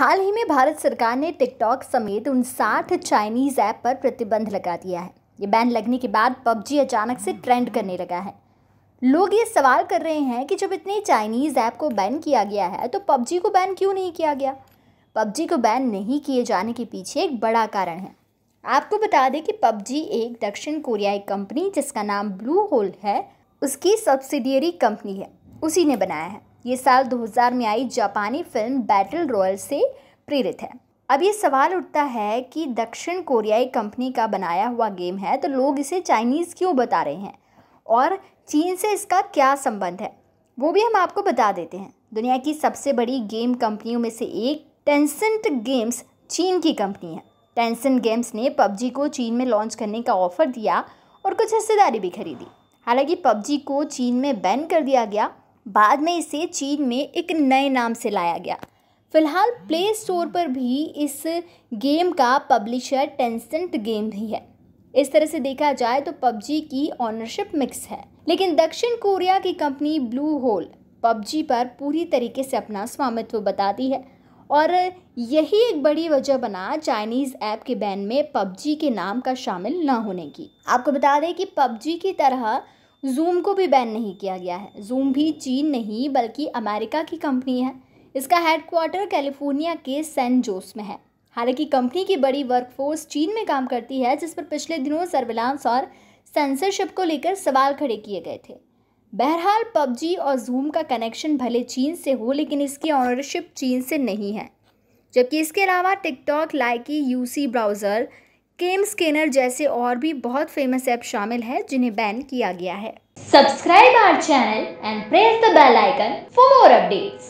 हाल ही में भारत सरकार ने टिकटॉक समेत उन साठ चाइनीज ऐप पर प्रतिबंध लगा दिया है ये बैन लगने के बाद पबजी अचानक से ट्रेंड करने लगा है लोग ये सवाल कर रहे हैं कि जब इतने चाइनीज़ ऐप को बैन किया गया है तो पबजी को बैन क्यों नहीं किया गया पबजी को बैन नहीं किए जाने के पीछे एक बड़ा कारण है आपको बता दें कि पबजी एक दक्षिण कोरियाई कंपनी जिसका नाम ब्लू होल है उसकी सब्सिडियरी कंपनी है उसी ने बनाया है ये साल 2000 में आई जापानी फिल्म बैटल रॉयल से प्रेरित है अब ये सवाल उठता है कि दक्षिण कोरियाई कंपनी का बनाया हुआ गेम है तो लोग इसे चाइनीज़ क्यों बता रहे हैं और चीन से इसका क्या संबंध है वो भी हम आपको बता देते हैं दुनिया की सबसे बड़ी गेम कंपनियों में से एक टेंसेंट गेम्स चीन की कंपनी है टेंसेंट गेम्स ने पबजी को चीन में लॉन्च करने का ऑफ़र दिया और कुछ हिस्सेदारी भी खरीदी हालांकि पबजी को चीन में बैन कर दिया गया बाद में इसे चीन में एक नए नाम से लाया गया फिलहाल प्ले स्टोर पर भी इस गेम का पब्लिशर टेंसेंट गेम ही है इस तरह से देखा जाए तो पबजी की ऑनरशिप मिक्स है लेकिन दक्षिण कोरिया की कंपनी ब्लू होल पबजी पर पूरी तरीके से अपना स्वामित्व बताती है और यही एक बड़ी वजह बना चाइनीज़ ऐप के बैन में पबजी के नाम का शामिल ना होने की आपको बता दें कि पबजी की तरह जूम को भी बैन नहीं किया गया है जूम भी चीन नहीं बल्कि अमेरिका की कंपनी है इसका हेडक्वार्टर कैलिफोर्निया के सैन जोस में है हालांकि कंपनी की बड़ी वर्कफोर्स चीन में काम करती है जिस पर पिछले दिनों सर्विलांस और सेंसरशिप को लेकर सवाल खड़े किए गए थे बहरहाल पबजी और जूम का कनेक्शन भले चीन से हो लेकिन इसकी ऑनरशिप चीन से नहीं है जबकि इसके अलावा TikTok Likee UC browser CamScanner जैसे और भी बहुत फेमस ऐप शामिल है जिन्हें बैन किया गया है subscribe our channel and press the bell icon for more updates